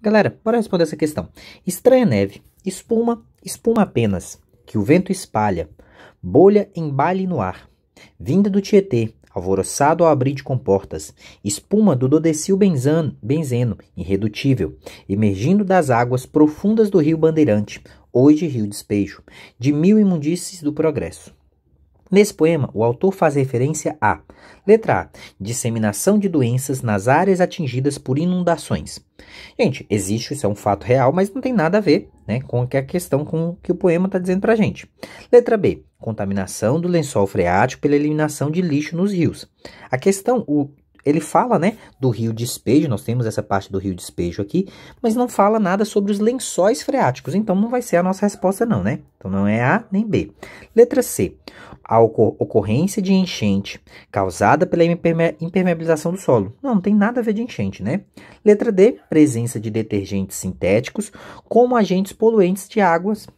Galera, bora responder essa questão. Estranha neve, espuma, espuma apenas, que o vento espalha, bolha embale no ar, vinda do Tietê, alvoroçado ao abrir de comportas, espuma do Dodecil benzano, benzeno, irredutível, emergindo das águas profundas do rio Bandeirante, hoje rio Despejo, de mil imundícies do progresso. Nesse poema, o autor faz referência a: letra A, disseminação de doenças nas áreas atingidas por inundações. Gente, existe, isso é um fato real, mas não tem nada a ver né, com a questão com o que o poema está dizendo para a gente. Letra B, contaminação do lençol freático pela eliminação de lixo nos rios. A questão, o ele fala, né, do rio Despejo, nós temos essa parte do rio Despejo aqui, mas não fala nada sobre os lençóis freáticos, então não vai ser a nossa resposta não, né? Então não é A nem B. Letra C. A ocorrência de enchente causada pela impermeabilização do solo. Não, não tem nada a ver de enchente, né? Letra D. Presença de detergentes sintéticos como agentes poluentes de águas.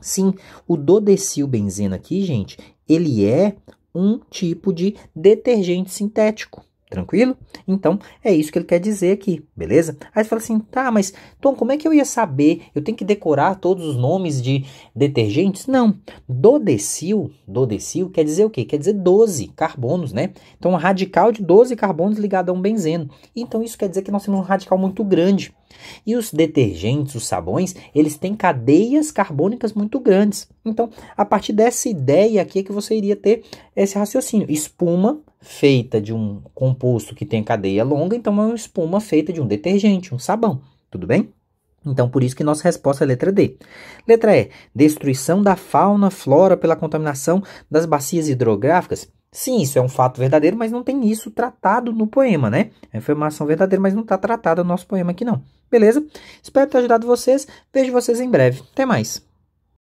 Sim, o dodecilbenzeno aqui, gente, ele é um tipo de detergente sintético. Tranquilo? Então, é isso que ele quer dizer aqui, beleza? Aí você fala assim, tá, mas Tom, como é que eu ia saber? Eu tenho que decorar todos os nomes de detergentes? Não. Dodecil, dodecil quer dizer o quê? Quer dizer 12 carbonos, né? Então, um radical de 12 carbonos ligado a um benzeno. Então, isso quer dizer que nós temos um radical muito grande. E os detergentes, os sabões, eles têm cadeias carbônicas muito grandes. Então, a partir dessa ideia aqui é que você iria ter esse raciocínio. Espuma feita de um composto que tem cadeia longa, então é uma espuma feita de um detergente, um sabão, tudo bem? Então, por isso que nossa resposta é letra D. Letra E, destruição da fauna, flora pela contaminação das bacias hidrográficas. Sim, isso é um fato verdadeiro, mas não tem isso tratado no poema, né? É informação verdadeira, mas não está tratada no nosso poema aqui não. Beleza? Espero ter ajudado vocês. Vejo vocês em breve. Até mais.